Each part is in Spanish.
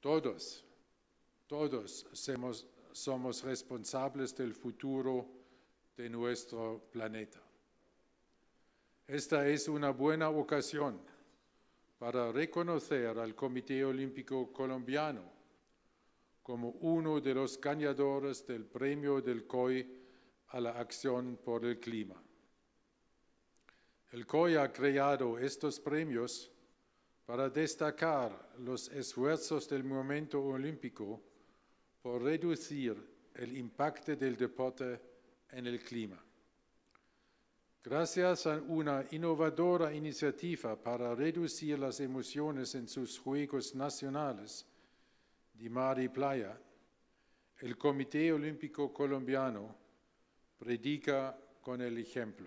Todos, todos somos, responsables del futuro de nuestro planeta. Esta es una buena ocasión para reconocer al Comité Olímpico Colombiano como uno de los ganadores del premio del COI a la acción por el clima. El COI ha creado estos premios para destacar los esfuerzos del movimiento olímpico por reducir el impacto del deporte en el clima. Gracias a una innovadora iniciativa para reducir las emociones en sus Juegos Nacionales de Mar y Playa, el Comité Olímpico Colombiano predica con el ejemplo.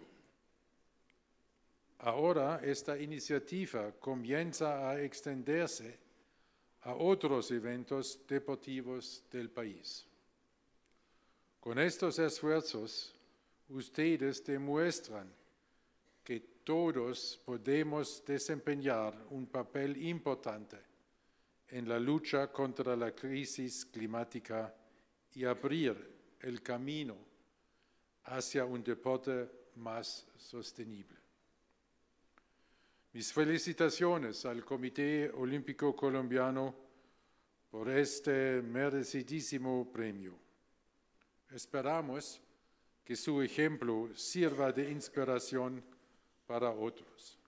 Ahora esta iniciativa comienza a extenderse a otros eventos deportivos del país. Con estos esfuerzos, ustedes demuestran que todos podemos desempeñar un papel importante en la lucha contra la crisis climática y abrir el camino hacia un deporte más sostenible. Mis felicitaciones al Comité Olímpico Colombiano por este merecidísimo premio. Esperamos que su ejemplo sirva de inspiración para otros.